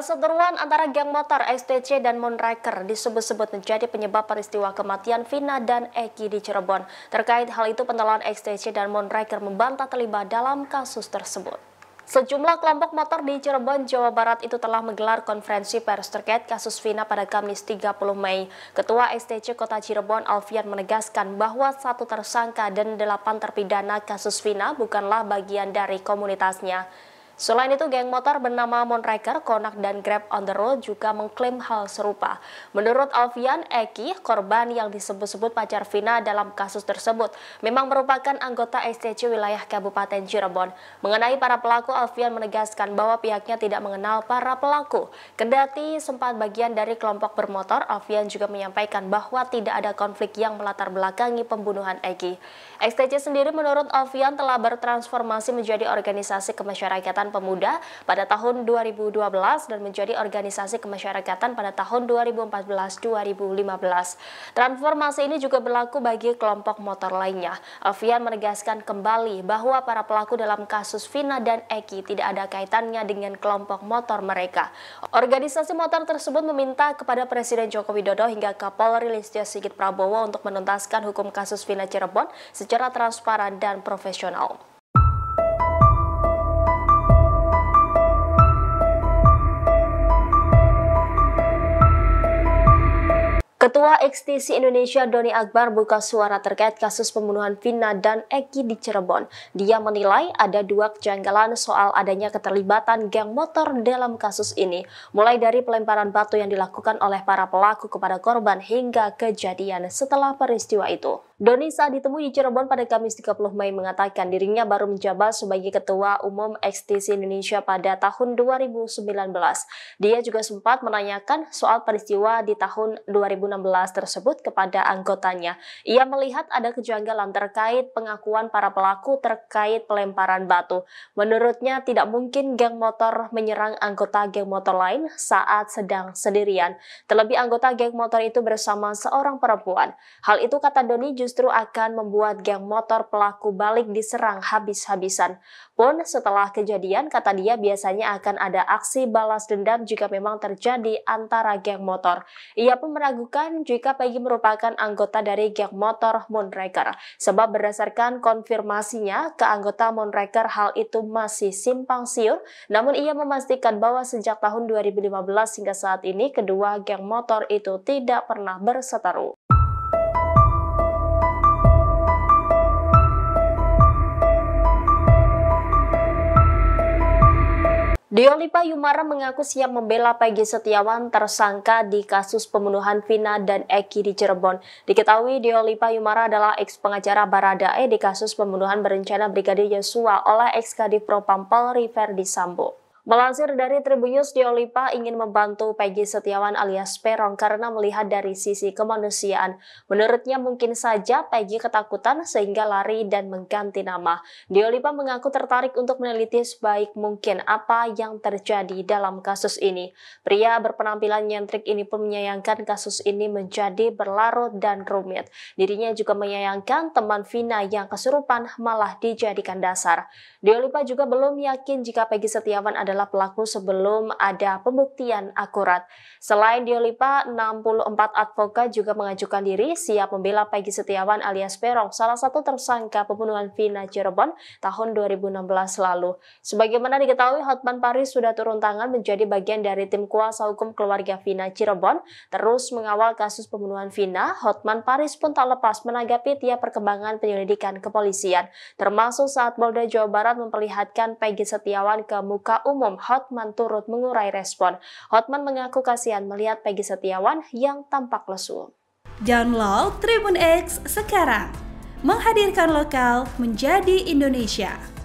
Perseteruan antara geng motor STC dan Moonraker disebut-sebut menjadi penyebab peristiwa kematian Vina dan Eki di Cirebon. Terkait hal itu, penelan STC dan Moonraker membantah terlibat dalam kasus tersebut. Sejumlah kelompok motor di Cirebon, Jawa Barat itu telah menggelar konferensi pers terkait kasus Vina pada Kamis 30 Mei. Ketua STC Kota Cirebon Alfian menegaskan bahwa satu tersangka dan delapan terpidana kasus Vina bukanlah bagian dari komunitasnya. Selain itu, geng motor bernama Moonraker, Konak, dan Grab on the Road juga mengklaim hal serupa. Menurut Alfian Eki, korban yang disebut-sebut pacar Vina dalam kasus tersebut memang merupakan anggota STC wilayah Kabupaten Cirebon. Mengenai para pelaku, Alfian menegaskan bahwa pihaknya tidak mengenal para pelaku. Kendati sempat bagian dari kelompok bermotor, Alfian juga menyampaikan bahwa tidak ada konflik yang melatar belakangi pembunuhan Eki. STC sendiri menurut Alfian telah bertransformasi menjadi organisasi kemasyarakatan Pemuda pada tahun 2012 dan menjadi organisasi kemasyarakatan pada tahun 2014-2015. Transformasi ini juga berlaku bagi kelompok motor lainnya. Alfian menegaskan kembali bahwa para pelaku dalam kasus Vina dan Eki tidak ada kaitannya dengan kelompok motor mereka. Organisasi motor tersebut meminta kepada Presiden Joko Widodo hingga Kapolri Listio Sigit Prabowo untuk menuntaskan hukum kasus Vina Cirebon secara transparan dan profesional. Ketua XTC Indonesia Doni Akbar buka suara terkait kasus pembunuhan Vina dan Eki di Cirebon. Dia menilai ada dua kejanggalan soal adanya keterlibatan geng motor dalam kasus ini, mulai dari pelemparan batu yang dilakukan oleh para pelaku kepada korban hingga kejadian setelah peristiwa itu. Doni saat ditemui di Cirebon pada Kamis 30 Mei mengatakan dirinya baru menjabat sebagai Ketua Umum XTC Indonesia pada tahun 2019. Dia juga sempat menanyakan soal peristiwa di tahun 2016 tersebut kepada anggotanya. Ia melihat ada kejanggalan terkait pengakuan para pelaku terkait pelemparan batu. Menurutnya tidak mungkin geng motor menyerang anggota geng motor lain saat sedang sendirian. Terlebih anggota geng motor itu bersama seorang perempuan. Hal itu kata Doni justru akan membuat geng motor pelaku balik diserang habis-habisan. Pun setelah kejadian kata dia biasanya akan ada aksi balas dendam jika memang terjadi antara geng motor. Ia pun meragukan jika Peggy merupakan anggota dari geng motor Moonraker. Sebab berdasarkan konfirmasinya ke anggota Moonraker hal itu masih simpang siur, namun ia memastikan bahwa sejak tahun 2015 hingga saat ini kedua geng motor itu tidak pernah berseteru. Deolipa Yumara mengaku siap membela Peggy Setiawan tersangka di kasus pembunuhan Vina dan Eki di Cirebon. Diketahui Deolipa Yumara adalah ex pengacara Baradae di kasus pembunuhan berencana Brigadir Yosua oleh ex Kadif Propam Polri Verdi Sambo. Melansir dari Tribunnews, Diolipa ingin membantu Peggy Setiawan alias Peron karena melihat dari sisi kemanusiaan. Menurutnya mungkin saja Peggy ketakutan sehingga lari dan mengganti nama. Diolipa mengaku tertarik untuk meneliti sebaik mungkin apa yang terjadi dalam kasus ini. Pria berpenampilan nyentrik ini pun menyayangkan kasus ini menjadi berlarut dan rumit. Dirinya juga menyayangkan teman Vina yang kesurupan malah dijadikan dasar. Diolipa juga belum yakin jika Peggy Setiawan adalah adalah pelaku sebelum ada pembuktian akurat. Selain Diolipa, 64 advokat juga mengajukan diri siap membela Peggy Setiawan alias Perong, salah satu tersangka pembunuhan Vina Cirebon tahun 2016 lalu. Sebagaimana diketahui, Hotman Paris sudah turun tangan menjadi bagian dari tim kuasa hukum keluarga Vina Cirebon, terus mengawal kasus pembunuhan Vina, Hotman Paris pun tak lepas menanggapi tiap perkembangan penyelidikan kepolisian, termasuk saat Polda Jawa Barat memperlihatkan Peggy Setiawan ke muka umum hukum Hotman turut mengurai respon. Hotman mengaku kasihan melihat Peggy Setiawan yang tampak lesu. Download Tribun X sekarang, menghadirkan lokal menjadi Indonesia.